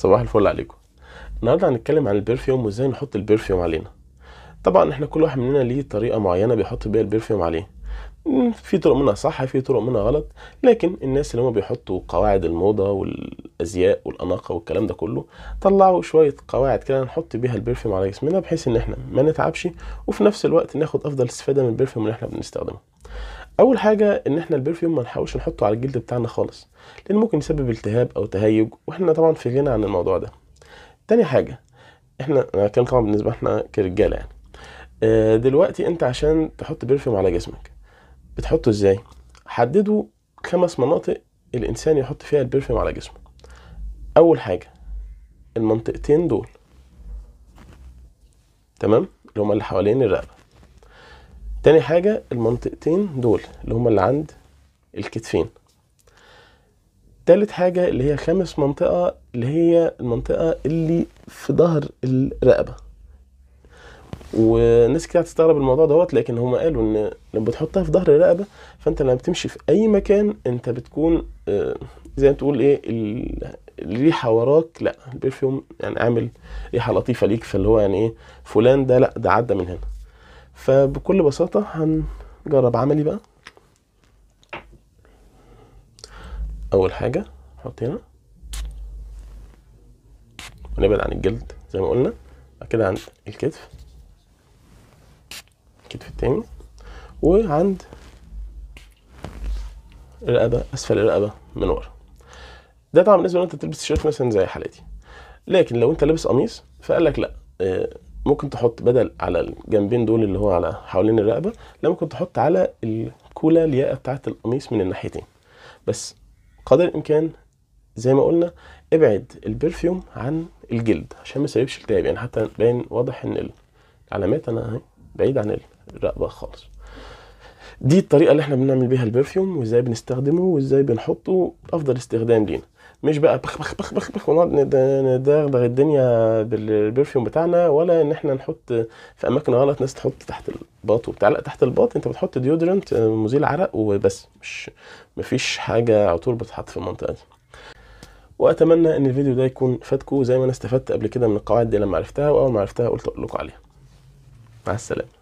صباح الفل عليكم النهارده هنتكلم عن البرفيوم وازاي نحط البرفيوم علينا طبعا احنا كل واحد مننا ليه طريقه معينه بيحط بيها البرفيوم عليه في طرق منها صح في طرق منها غلط لكن الناس اللي هم بيحطوا قواعد الموضه والازياء والاناقه والكلام ده كله طلعوا شويه قواعد كده نحط بيها البرفيوم على جسمنا بحيث ان احنا ما نتعبش وفي نفس الوقت ناخد افضل استفاده من البرفيوم اللي احنا بنستخدمه اول حاجه ان احنا البرفيوم ما نحاولش نحطه على الجلد بتاعنا خالص لان ممكن يسبب التهاب او تهيج واحنا طبعا في غنى عن الموضوع ده تاني حاجه احنا كان طبعا بالنسبه احنا كرجاله يعني آه، دلوقتي انت عشان تحط برفيوم على جسمك بتحطه ازاي حددوا خمس مناطق الانسان يحط فيها البرفيوم على جسمه اول حاجه المنطقتين دول تمام اللي هما اللي حوالين الرقبه تاني حاجة المنطقتين دول اللي هما اللي عند الكتفين تالت حاجة اللي هي خامس منطقة اللي هي المنطقة اللي في ظهر الرقبة وناس كتير هتستغرب الموضوع دوت لكن هما قالوا ان لما بتحطها في ظهر الرقبة فانت لما بتمشي في اي مكان انت بتكون آه، زي ما تقول ايه الريحة وراك لا البرفيوم يعني عامل ريحة لطيفة ليك فاللي هو يعني ايه فلان ده لا ده عدى من هنا فبكل بساطة هنجرب عملي بقى أول حاجة نحط هنا ونبعد عن الجلد زي ما قلنا بعد كده عند الكتف الكتف التاني وعند الرقبة أسفل الرقبة من ورا ده طبعا بالنسبة لو أنت تلبس تيشيرت مثلا زي حالتي لكن لو أنت لابس قميص فقال لك لأ آه، ممكن تحط بدل على الجنبين دول اللي هو على حوالين الرقبه لا ممكن تحط على الكولا الياقه بتاعه القميص من الناحيتين بس قدر الامكان زي ما قلنا ابعد البرفيوم عن الجلد عشان ما يسببش التهاب يعني حتى باين واضح ان العلامات انا بعيد عن الرقبه خالص دي الطريقه اللي احنا بنعمل بيها البرفيوم وازاي بنستخدمه وازاي بنحطه افضل استخدام لينا مش بقى بخ بخ بخ بخ بخ ونقعد ندغدغ الدنيا بالبرفيوم بتاعنا ولا ان احنا نحط في اماكن غلط ناس تحط تحت الباط وبتاع لا تحت الباط انت بتحط ديودرنت مزيل عرق وبس مش مفيش حاجه على طول بتتحط في المنطقه دي واتمنى ان الفيديو ده يكون فاتكم زي ما انا استفدت قبل كده من القواعد دي لما عرفتها واول ما عرفتها قلت اقول لكم عليها مع السلامه